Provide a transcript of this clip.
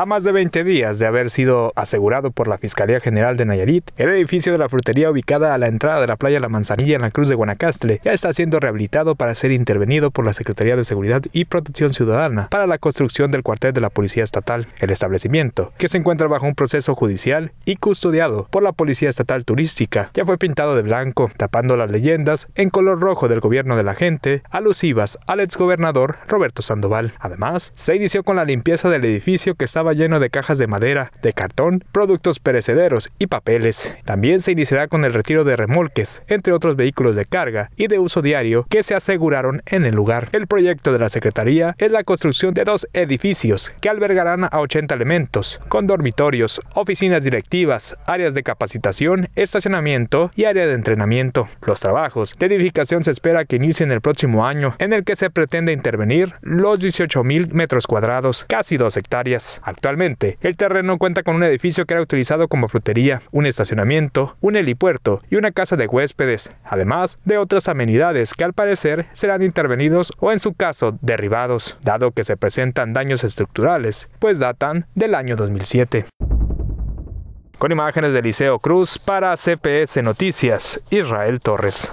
A más de 20 días de haber sido asegurado por la Fiscalía General de Nayarit, el edificio de la frutería ubicada a la entrada de la playa La Manzanilla en la Cruz de Guanacaste ya está siendo rehabilitado para ser intervenido por la Secretaría de Seguridad y Protección Ciudadana para la construcción del cuartel de la Policía Estatal. El establecimiento, que se encuentra bajo un proceso judicial y custodiado por la Policía Estatal Turística, ya fue pintado de blanco, tapando las leyendas en color rojo del gobierno de la gente, alusivas al exgobernador Roberto Sandoval. Además, se inició con la limpieza del edificio que estaba lleno de cajas de madera, de cartón, productos perecederos y papeles. También se iniciará con el retiro de remolques, entre otros vehículos de carga y de uso diario que se aseguraron en el lugar. El proyecto de la Secretaría es la construcción de dos edificios que albergarán a 80 elementos, con dormitorios, oficinas directivas, áreas de capacitación, estacionamiento y área de entrenamiento. Los trabajos de edificación se espera que inicien el próximo año, en el que se pretende intervenir los 18.000 metros cuadrados, casi dos hectáreas. Actualmente, el terreno cuenta con un edificio que era utilizado como frutería, un estacionamiento, un helipuerto y una casa de huéspedes, además de otras amenidades que al parecer serán intervenidos o en su caso derribados, dado que se presentan daños estructurales, pues datan del año 2007. Con imágenes de Liceo Cruz para CPS Noticias, Israel Torres.